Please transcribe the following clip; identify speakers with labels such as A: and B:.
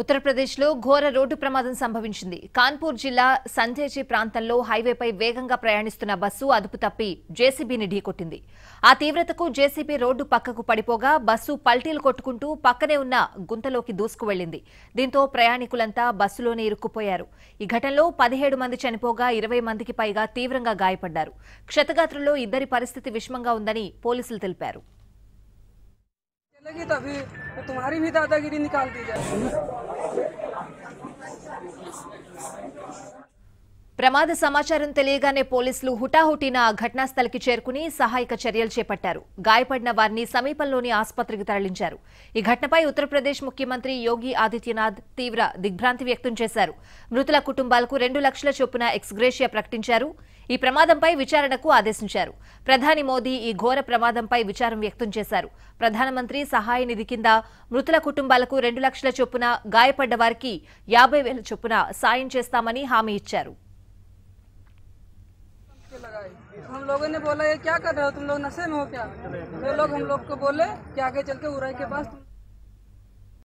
A: ఉత్తరప్రదేశ్లో ఘోర రోడ్డు ప్రమాదం సంభవించింది కాన్పూర్ జిల్లా సంజేజీ ప్రాంతంలో హైవేపై వేగంగా ప్రయాణిస్తున్న బస్సు అదుపు తప్పి జేసీబీని ఢీకొట్టింది ఆ తీవ్రతకు జేసీబీ రోడ్డు పక్కకు పడిపోగా బస్సు పల్టీలు కొట్టుకుంటూ పక్కనే ఉన్న గుంతలోకి దూసుకువెళ్లింది దీంతో ప్రయాణికులంతా బస్సులోనే ఇరుక్కుపోయారు ఈ ఘటనలో పదిహేడు మంది చనిపోగా ఇరవై మందికి పైగా తీవ్రంగా గాయపడ్డారు క్షతగాత్రుల్లో ఇద్దరి పరిస్థితి విషమంగా ఉందని పోలీసులు తెలిపారు
B: दादागिरी तभी तो तुम्हारी भी दादागिरी निकाल दी जाए
A: ప్రమాద సమాచారం తెలియగానే పోలీసులు హుటాహుటిన ఘటనా స్థలికి చేరుకుని సహాయక చర్యలు చేపట్టారు గాయపడిన వారిని సమీపంలోని ఆసుపత్రికి తరలించారు ఈ ఘటనపై ఉత్తరప్రదేశ్ ముఖ్యమంత్రి యోగి ఆదిత్యనాథ్ తీవ్ర దిగ్భ్రాంతి వ్యక్తం చేశారు మృతుల కుటుంబాలకు రెండు లక్షల చొప్పున ఎక్స్గ్రేషియా ప్రకటించారు ఈ ప్రమాదంపై విచారణకు ఆదేశించారు ప్రధాని మోదీ ఈ ఘోర ప్రమాదంపై విచారం వ్యక్తం చేశారు ప్రధానమంత్రి సహాయ నిధి కింద మృతుల కుటుంబాలకు రెండు లక్షల చొప్పున గాయపడ్డ వారికి యాభై వేల చొప్పున సాయం చేస్తామని హామీ ఇచ్చారు
B: हम लोगों ने
C: बोला ये क्या कर रहे हो तुम लोग नशे में हो क्या वो लोग हम लोग को बोले कि आगे चल के उराई के पास